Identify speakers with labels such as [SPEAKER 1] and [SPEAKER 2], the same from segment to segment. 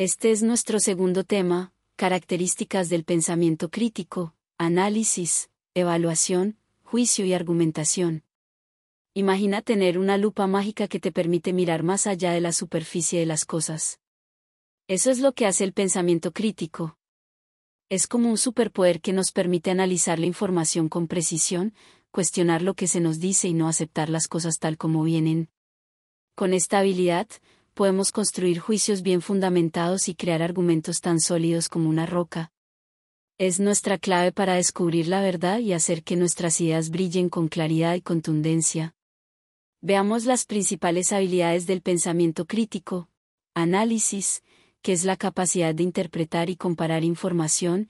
[SPEAKER 1] Este es nuestro segundo tema, características del pensamiento crítico, análisis, evaluación, juicio y argumentación. Imagina tener una lupa mágica que te permite mirar más allá de la superficie de las cosas. Eso es lo que hace el pensamiento crítico. Es como un superpoder que nos permite analizar la información con precisión, cuestionar lo que se nos dice y no aceptar las cosas tal como vienen. Con esta habilidad, podemos construir juicios bien fundamentados y crear argumentos tan sólidos como una roca. Es nuestra clave para descubrir la verdad y hacer que nuestras ideas brillen con claridad y contundencia. Veamos las principales habilidades del pensamiento crítico. Análisis, que es la capacidad de interpretar y comparar información,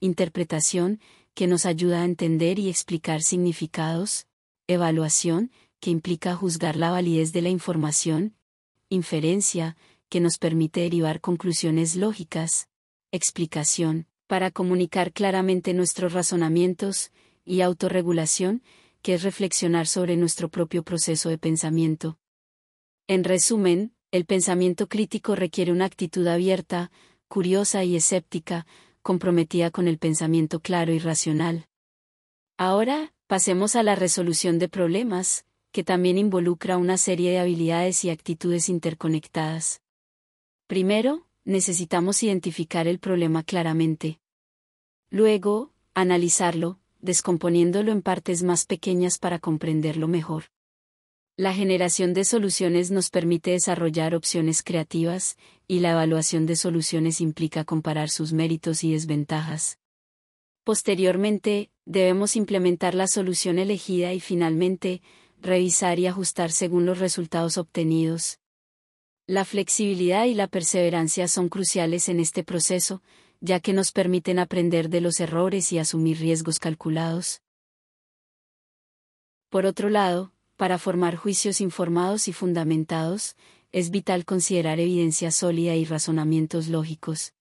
[SPEAKER 1] interpretación, que nos ayuda a entender y explicar significados, evaluación, que implica juzgar la validez de la información, inferencia, que nos permite derivar conclusiones lógicas, explicación, para comunicar claramente nuestros razonamientos, y autorregulación, que es reflexionar sobre nuestro propio proceso de pensamiento. En resumen, el pensamiento crítico requiere una actitud abierta, curiosa y escéptica, comprometida con el pensamiento claro y racional. Ahora, pasemos a la resolución de problemas, que también involucra una serie de habilidades y actitudes interconectadas. Primero, necesitamos identificar el problema claramente. Luego, analizarlo, descomponiéndolo en partes más pequeñas para comprenderlo mejor. La generación de soluciones nos permite desarrollar opciones creativas, y la evaluación de soluciones implica comparar sus méritos y desventajas. Posteriormente, debemos implementar la solución elegida y finalmente, revisar y ajustar según los resultados obtenidos. La flexibilidad y la perseverancia son cruciales en este proceso, ya que nos permiten aprender de los errores y asumir riesgos calculados. Por otro lado, para formar juicios informados y fundamentados, es vital considerar evidencia sólida y razonamientos lógicos.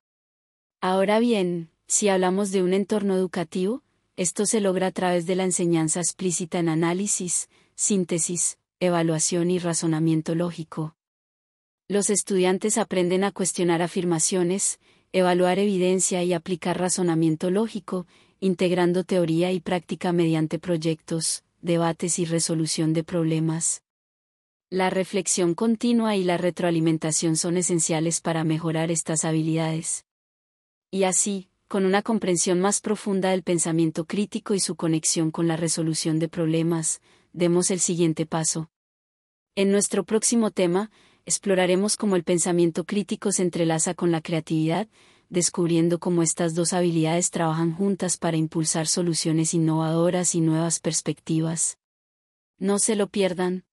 [SPEAKER 1] Ahora bien, si hablamos de un entorno educativo, esto se logra a través de la enseñanza explícita en análisis, síntesis, evaluación y razonamiento lógico. Los estudiantes aprenden a cuestionar afirmaciones, evaluar evidencia y aplicar razonamiento lógico, integrando teoría y práctica mediante proyectos, debates y resolución de problemas. La reflexión continua y la retroalimentación son esenciales para mejorar estas habilidades. Y así, con una comprensión más profunda del pensamiento crítico y su conexión con la resolución de problemas, demos el siguiente paso. En nuestro próximo tema, exploraremos cómo el pensamiento crítico se entrelaza con la creatividad, descubriendo cómo estas dos habilidades trabajan juntas para impulsar soluciones innovadoras y nuevas perspectivas. No se lo pierdan.